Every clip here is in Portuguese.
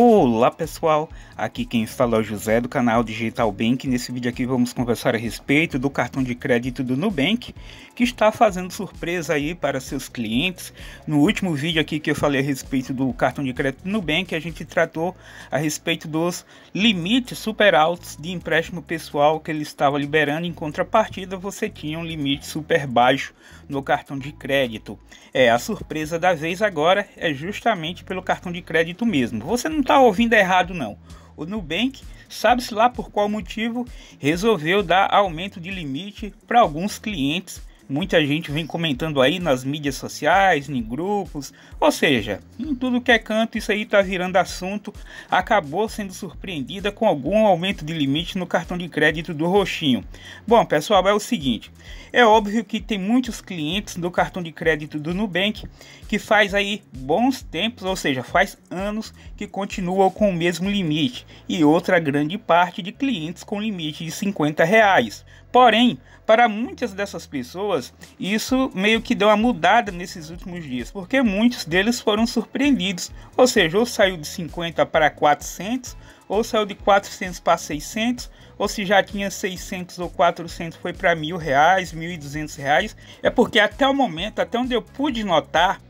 Olá pessoal, aqui quem fala é o José do canal Digital Bank. Nesse vídeo aqui vamos conversar a respeito do cartão de crédito do Nubank, que está fazendo surpresa aí para seus clientes. No último vídeo aqui que eu falei a respeito do cartão de crédito do Nubank, a gente tratou a respeito dos limites super altos de empréstimo pessoal que ele estava liberando. Em contrapartida, você tinha um limite super baixo no cartão de crédito. É, a surpresa da vez agora é justamente pelo cartão de crédito mesmo. Você não Está ouvindo errado não. O Nubank, sabe-se lá por qual motivo, resolveu dar aumento de limite para alguns clientes Muita gente vem comentando aí nas mídias sociais, em grupos, ou seja, em tudo que é canto isso aí tá virando assunto. Acabou sendo surpreendida com algum aumento de limite no cartão de crédito do Roxinho. Bom, pessoal, é o seguinte, é óbvio que tem muitos clientes do cartão de crédito do Nubank que faz aí bons tempos, ou seja, faz anos que continuam com o mesmo limite e outra grande parte de clientes com limite de 50 reais. Porém, para muitas dessas pessoas pessoas, e isso meio que deu uma mudada nesses últimos dias, porque muitos deles foram surpreendidos, ou seja, ou saiu de 50 para 400, ou saiu de 400 para 600, ou se já tinha 600 ou 400 foi para mil reais, mil e duzentos reais, é porque até o momento, até onde eu pude notar,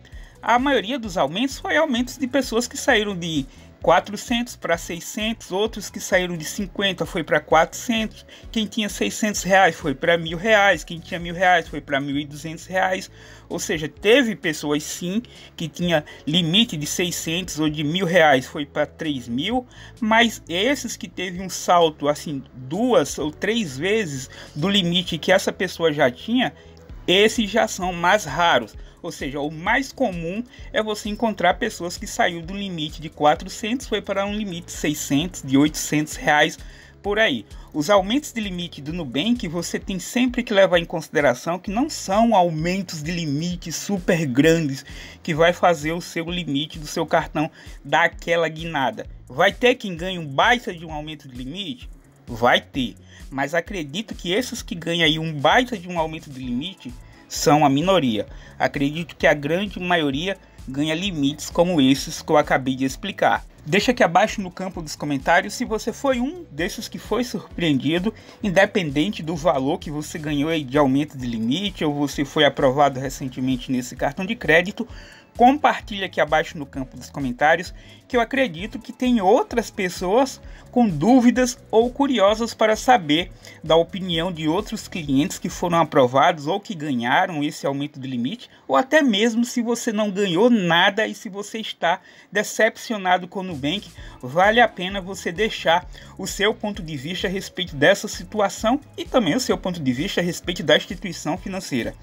a maioria dos aumentos foi aumentos de pessoas que saíram de 400 para 600, outros que saíram de 50 foi para 400, quem tinha 600 reais foi para mil reais, quem tinha mil reais foi para 1.200 reais, ou seja, teve pessoas sim que tinha limite de 600 ou de mil reais foi para 3 mil, mas esses que teve um salto assim duas ou três vezes do limite que essa pessoa já tinha, esses já são mais raros. Ou seja, o mais comum é você encontrar pessoas que saiu do limite de 400 foi para um limite de 600, de 800 reais por aí. Os aumentos de limite do Nubank você tem sempre que levar em consideração que não são aumentos de limite super grandes que vai fazer o seu limite do seu cartão dar aquela guinada. Vai ter quem ganhe um baita de um aumento de limite? Vai ter, mas acredito que esses que ganham aí um baita de um aumento de limite são a minoria. Acredito que a grande maioria ganha limites como esses que eu acabei de explicar. Deixa aqui abaixo no campo dos comentários se você foi um desses que foi surpreendido, independente do valor que você ganhou de aumento de limite ou você foi aprovado recentemente nesse cartão de crédito, compartilhe aqui abaixo no campo dos comentários, que eu acredito que tem outras pessoas com dúvidas ou curiosas para saber da opinião de outros clientes que foram aprovados ou que ganharam esse aumento de limite, ou até mesmo se você não ganhou nada e se você está decepcionado com o Nubank, vale a pena você deixar o seu ponto de vista a respeito dessa situação e também o seu ponto de vista a respeito da instituição financeira.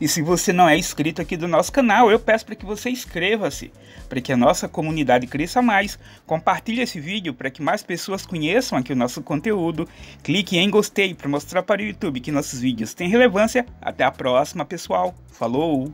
E se você não é inscrito aqui do nosso canal, eu peço para que você você inscreva-se para que a nossa comunidade cresça mais, compartilhe esse vídeo para que mais pessoas conheçam aqui o nosso conteúdo, clique em gostei para mostrar para o YouTube que nossos vídeos têm relevância. Até a próxima, pessoal. Falou!